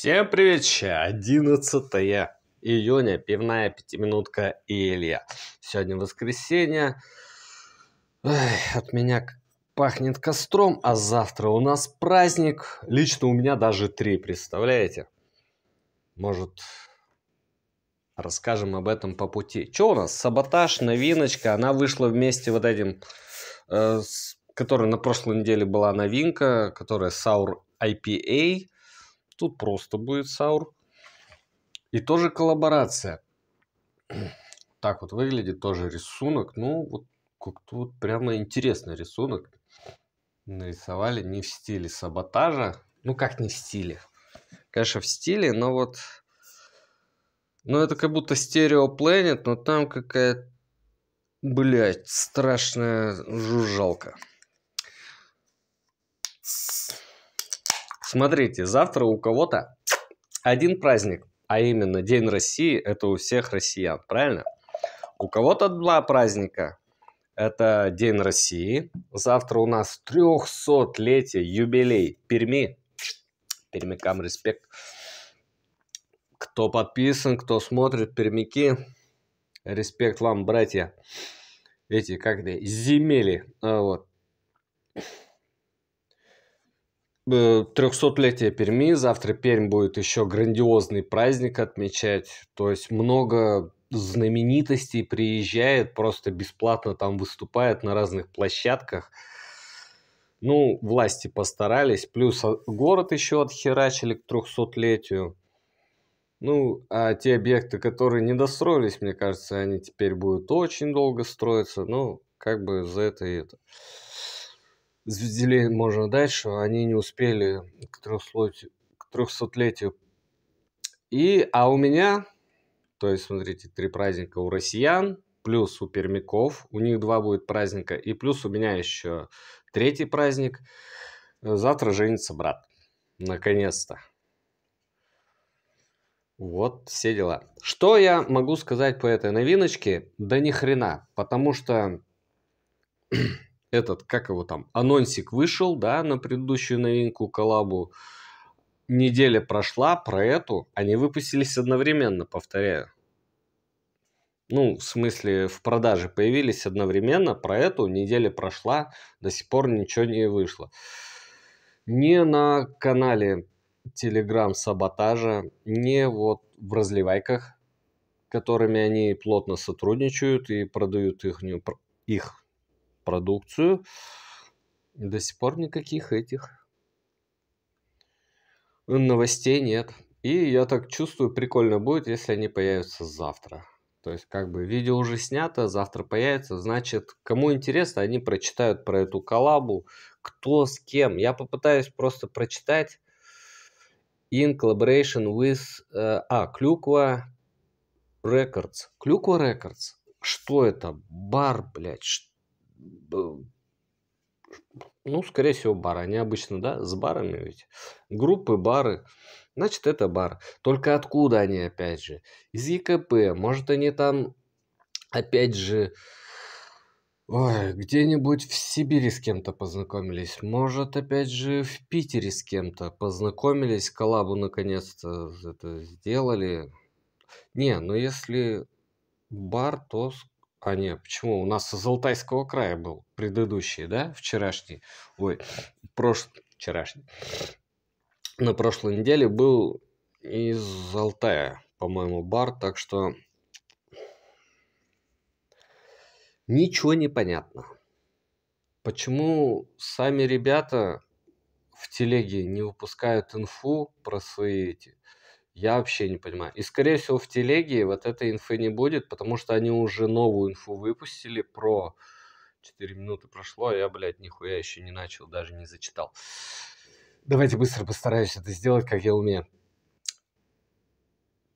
Всем привет, 11 июня, пивная пятиминутка и Илья. Сегодня воскресенье, Ой, от меня пахнет костром, а завтра у нас праздник. Лично у меня даже три, представляете? Может, расскажем об этом по пути. Что у нас? Саботаж, новиночка, она вышла вместе вот этим, э, с, которая на прошлой неделе была новинка, которая Sour IPA – Тут просто будет Саур. И тоже коллаборация. Так вот выглядит тоже рисунок. Ну, вот как-то вот прямо интересный рисунок. Нарисовали не в стиле саботажа. Ну, как не в стиле? Конечно, в стиле, но вот... Ну, это как будто стерео Planet, но там какая-то, блядь, страшная жужжалка. Смотрите, завтра у кого-то один праздник, а именно День России, это у всех россиян, правильно? У кого-то два праздника, это День России. Завтра у нас 300-летие, юбилей Перми. Пермякам респект. Кто подписан, кто смотрит, пермяки, респект вам, братья. Эти, как это, земели. А, вот. 300-летие э, Перми, завтра Пермь будет еще грандиозный праздник отмечать, то есть много знаменитостей приезжает, просто бесплатно там выступает на разных площадках. Ну, власти постарались, плюс а, город еще отхерачили к 300-летию. Ну, а те объекты, которые не достроились, мне кажется, они теперь будут очень долго строиться, ну, как бы за это и это делить можно дальше, а они не успели к 300-летию. И, а у меня, то есть, смотрите, три праздника у россиян, плюс у пермяков, у них два будет праздника, и плюс у меня еще третий праздник. Завтра женится брат. Наконец-то. Вот все дела. Что я могу сказать по этой новиночке? Да ни хрена, потому что этот, как его там, анонсик вышел, да, на предыдущую новинку коллабу. Неделя прошла, про эту они выпустились одновременно, повторяю. Ну, в смысле, в продаже появились одновременно, про эту неделя прошла, до сих пор ничего не вышло. Не на канале Telegram Саботажа, не вот в разливайках, которыми они плотно сотрудничают и продают их, их продукцию. до сих пор никаких этих новостей нет. И я так чувствую, прикольно будет, если они появятся завтра. То есть, как бы, видео уже снято, завтра появится. Значит, кому интересно, они прочитают про эту коллабу, кто с кем. Я попытаюсь просто прочитать in collaboration with... Э, а, Клюква Records. Клюква Records. Что это? Бар, блядь, что ну, скорее всего, бары. Они обычно, да, с барами ведь. Группы, бары. Значит, это бар. Только откуда они, опять же? Из ЕКП. Может, они там, опять же, где-нибудь в Сибири с кем-то познакомились. Может, опять же, в Питере с кем-то познакомились. Коллабу наконец-то это сделали. Не, но ну, если бар, то а нет, почему? У нас из Алтайского края был предыдущий, да, вчерашний. Ой, прошлый, вчерашний. На прошлой неделе был из Алтая, по-моему, бар, так что ничего не понятно. Почему сами ребята в телеге не выпускают инфу про свои эти я вообще не понимаю. И, скорее всего, в телеге вот этой инфы не будет, потому что они уже новую инфу выпустили про... четыре минуты прошло, а я, блядь, нихуя еще не начал, даже не зачитал. Давайте быстро постараюсь это сделать, как я умею.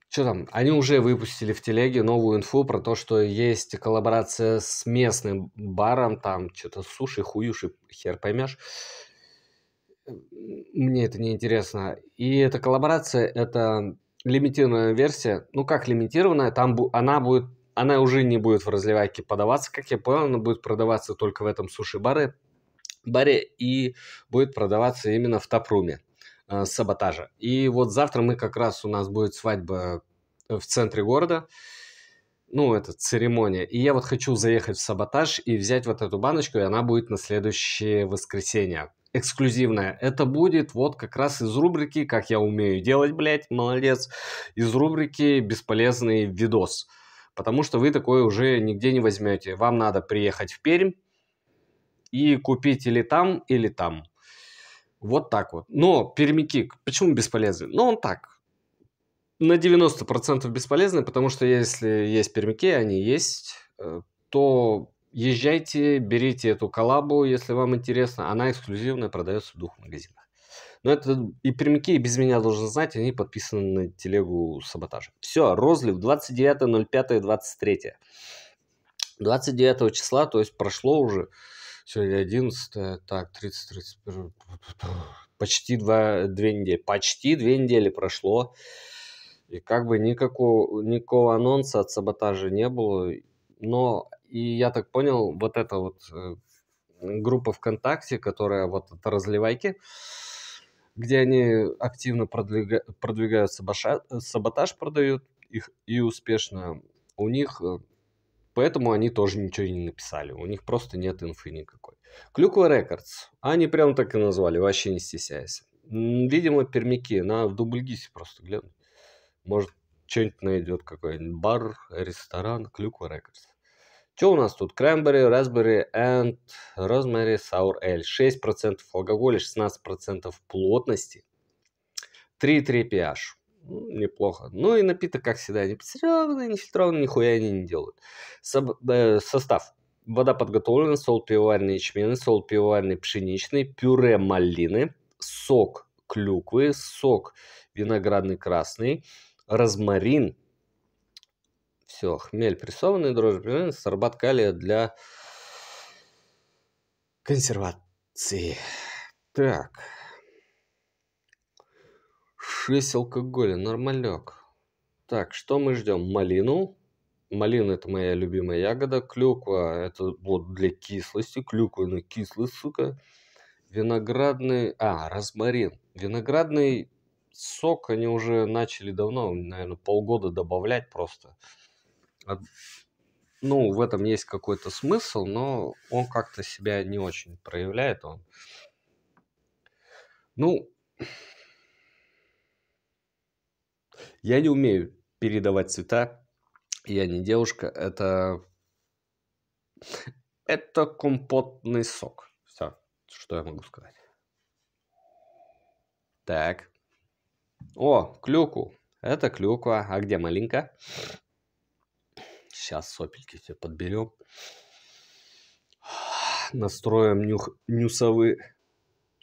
Что там? Они уже выпустили в телеге новую инфу про то, что есть коллаборация с местным баром, там что-то суши, хуюши, хер поймешь. Мне это не интересно. И эта коллаборация, это лимитированная версия. Ну, как лимитированная, там она будет она уже не будет в разливайке подаваться, как я понял, она будет продаваться только в этом суши-баре баре и будет продаваться именно в тапруме э, саботажа. И вот завтра мы как раз у нас будет свадьба э, в центре города, ну, это церемония. И я вот хочу заехать в саботаж и взять вот эту баночку, и она будет на следующее воскресенье эксклюзивное. Это будет вот как раз из рубрики «Как я умею делать, блядь, молодец», из рубрики «Бесполезный видос». Потому что вы такое уже нигде не возьмете. Вам надо приехать в Пермь и купить или там, или там. Вот так вот. Но пермяки, почему бесполезный? Ну, он так. На 90% бесполезный, потому что если есть пермяки, они есть, э, то езжайте, берите эту коллабу, если вам интересно. Она эксклюзивная, продается в двух магазинах. Но это и прямики, и без меня должен знать, они подписаны на телегу саботажа. Все, розлив 29.05.23. 29 числа, то есть прошло уже, сегодня 11, так, 30, 31, почти 2, 2 недели, почти 2 недели прошло. И как бы никакого, никакого анонса от саботажа не было, но и я так понял, вот эта вот э, группа ВКонтакте, которая вот это разливайки, где они активно продвига... продвигают сабаша... Э, саботаж, продают их и успешно. У них э, поэтому они тоже ничего не написали. У них просто нет инфы никакой. Клюква Рекордс. Они прям так и назвали, вообще не стесняясь. Видимо, пермики На в Дубльгисе просто гляну. Может, что-нибудь найдет какой-нибудь бар, ресторан, Клюква Рекордс. Что у нас тут? Cranberry, Raspberry and Rosemary Sour Ale. 6% алкоголя, 16% плотности. 3,3 pH. Ну, неплохо. Ну и напиток, как всегда, не пастеризованный, не фильтрованный, нихуя они не делают. Со- э, состав. Вода подготовлена, соль пивоварный ячменный, соль пивоварный пшеничный, пюре малины, сок клюквы, сок виноградный красный, розмарин, все, хмель прессованный, дрожжи прессованные, сорбат калия для консервации. Так. шесть алкоголя, нормалек. Так, что мы ждем? Малину. Малина это моя любимая ягода. Клюква это вот для кислости. Клюква на ну, кислый, сука. Виноградный... А, розмарин. Виноградный сок они уже начали давно, наверное, полгода добавлять просто ну, в этом есть какой-то смысл, но он как-то себя не очень проявляет. Он. Ну, я не умею передавать цвета, я не девушка, это... Это компотный сок. Все, что я могу сказать. Так. О, клюку. Это клюква. А где малинка? Сейчас сопельки все подберем. Настроим нюх, нюсовые,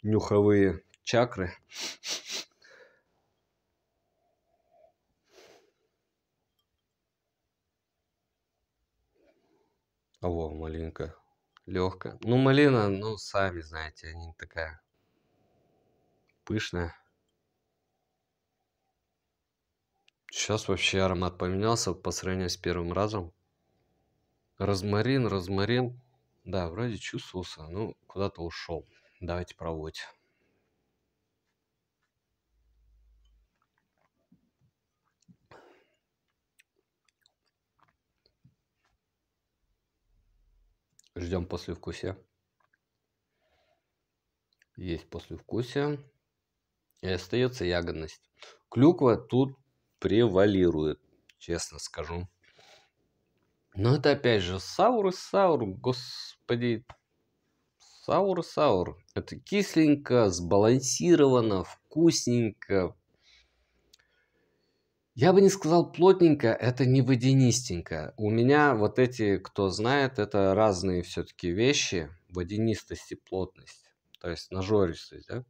нюховые чакры. Во, малинка. Легкая. Ну, малина, ну, сами знаете, они такая пышная. Сейчас вообще аромат поменялся по сравнению с первым разом. Розмарин, розмарин. Да, вроде чувствовался, но куда-то ушел. Давайте пробовать. Ждем послевкусия. Есть послевкусие. И остается ягодность. Клюква тут превалирует, честно скажу. Но это опять же саур и Саур, господи. саур и Саур. Это кисленько, сбалансировано, вкусненько. Я бы не сказал плотненько, это не водянистенько. У меня вот эти, кто знает, это разные все-таки вещи. Водянистость и плотность. То есть нажористость, да?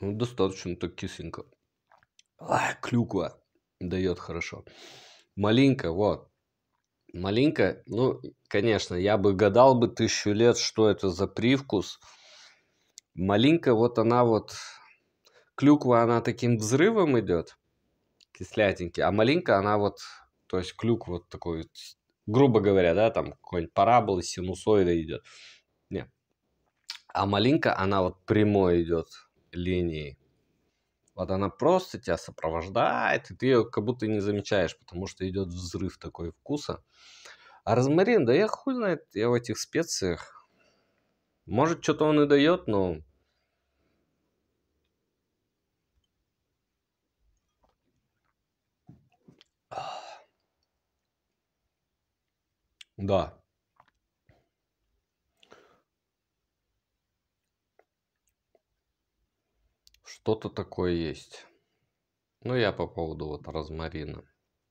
Ну, достаточно так кисленько. А, клюква дает хорошо. Малинка, вот. Малинка, ну, конечно, я бы гадал бы тысячу лет, что это за привкус. Малинка, вот она вот... Клюква, она таким взрывом идет, кислятенький. А малинка, она вот... То есть клюк вот такой, грубо говоря, да, там какой-нибудь параболы, синусоида идет. Нет. А малинка, она вот прямой идет линией. Вот она просто тебя сопровождает, и ты ее как будто не замечаешь, потому что идет взрыв такой вкуса. А розмарин, да я хуй знает, я в этих специях. Может, что-то он и дает, но... Да, Что-то такое есть. Ну, я по поводу вот розмарина.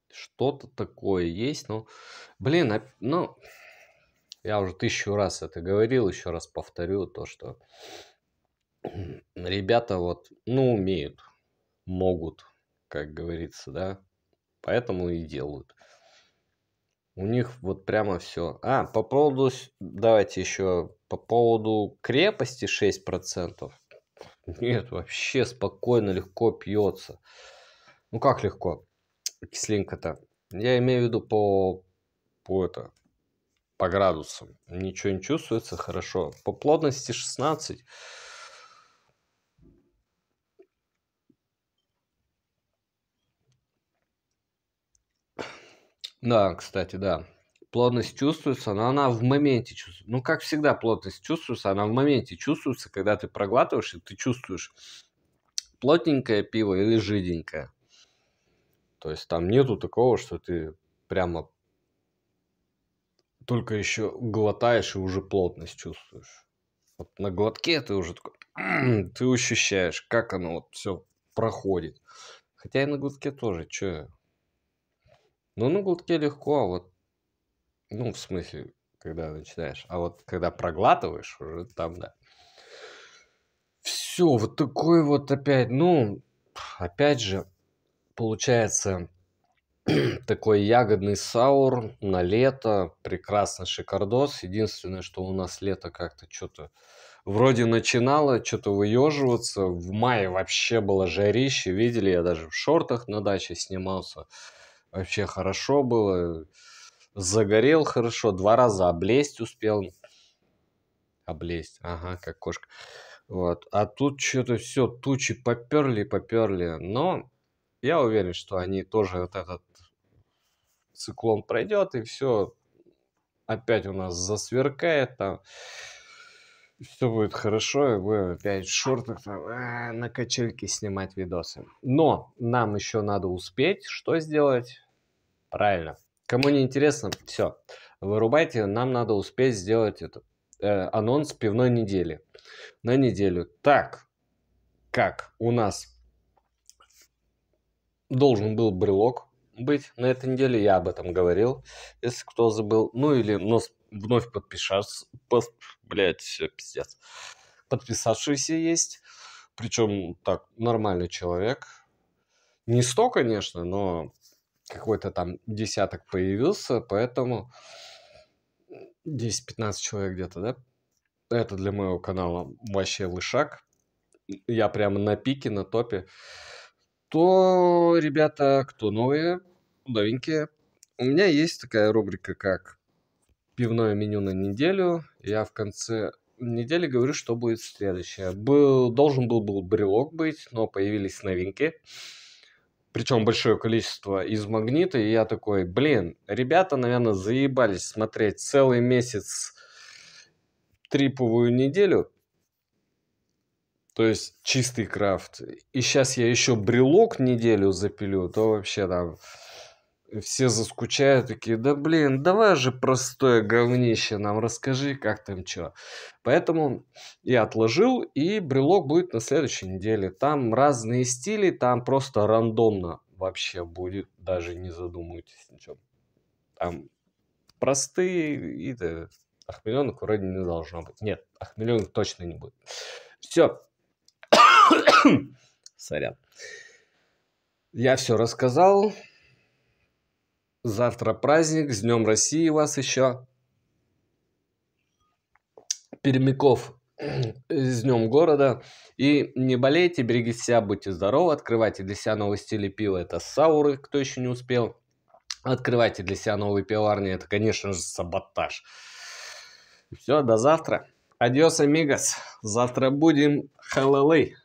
Что-то такое есть, но, ну, блин, а, ну, я уже тысячу раз это говорил, еще раз повторю то, что ребята вот, ну, умеют, могут, как говорится, да, поэтому и делают. У них вот прямо все. А, по поводу, давайте еще, по поводу крепости 6%. Нет, вообще спокойно, легко пьется. Ну как легко? Кислинка-то. Я имею в виду по, по это, по градусам. Ничего не чувствуется хорошо. По плотности 16. Да, кстати, да плотность чувствуется, но она в моменте чувствуется. Ну, как всегда, плотность чувствуется, она в моменте чувствуется, когда ты проглатываешь, и ты чувствуешь плотненькое пиво или жиденькое. То есть там нету такого, что ты прямо только еще глотаешь и уже плотность чувствуешь. Вот на глотке ты уже такой, ты ощущаешь, как оно вот все проходит. Хотя и на глотке тоже, че, ну, на глотке легко, а вот ну, в смысле, когда начинаешь. А вот когда проглатываешь, уже там, да. Все, вот такой вот опять, ну, опять же, получается такой ягодный саур на лето, прекрасно, шикардос. Единственное, что у нас лето как-то что-то вроде начинало что-то выеживаться. В мае вообще было жарище, видели, я даже в шортах на даче снимался. Вообще хорошо было загорел хорошо, два раза облезть успел. Облезть, ага, как кошка. Вот. А тут что-то все, тучи поперли, поперли. Но я уверен, что они тоже вот этот циклон пройдет, и все опять у нас засверкает там. Все будет хорошо, и будем опять в шортах там, а, на качельке снимать видосы. Но нам еще надо успеть что сделать? Правильно, Кому не интересно, все, вырубайте. Нам надо успеть сделать это, э, анонс пивной недели. На неделю. Так, как у нас должен был брелок быть на этой неделе, я об этом говорил, если кто забыл. Ну или нос вновь подпишаться, под, блять, пиздец. Подписавшиеся есть, причем так, нормальный человек. Не сто, конечно, но какой-то там десяток появился, поэтому 10-15 человек где-то, да? Это для моего канала вообще вышаг. Я прямо на пике, на топе. То, ребята, кто новые, новенькие, у меня есть такая рубрика, как пивное меню на неделю. Я в конце недели говорю, что будет следующее. Был, должен был, был брелок быть, но появились новинки причем большое количество из магнита, и я такой, блин, ребята, наверное, заебались смотреть целый месяц триповую неделю, то есть чистый крафт. И сейчас я еще брелок неделю запилю, то вообще там... Да, все заскучают, такие, да блин, давай же простое говнище нам расскажи, как там что. Поэтому я отложил, и брелок будет на следующей неделе. Там разные стили, там просто рандомно вообще будет, даже не задумывайтесь ничем. Там простые и да, Ахмеленок вроде не должно быть. Нет, Ахмеленок точно не будет. Все. Сорян. Я все рассказал. Завтра праздник, с Днем России вас еще. Пермяков, э, с Днем города. И не болейте, берегите себя, будьте здоровы, открывайте для себя новые стили пива, это сауры, кто еще не успел. Открывайте для себя новые пиварни, это, конечно же, саботаж. Все, до завтра. Адьос, амигос. Завтра будем халалы.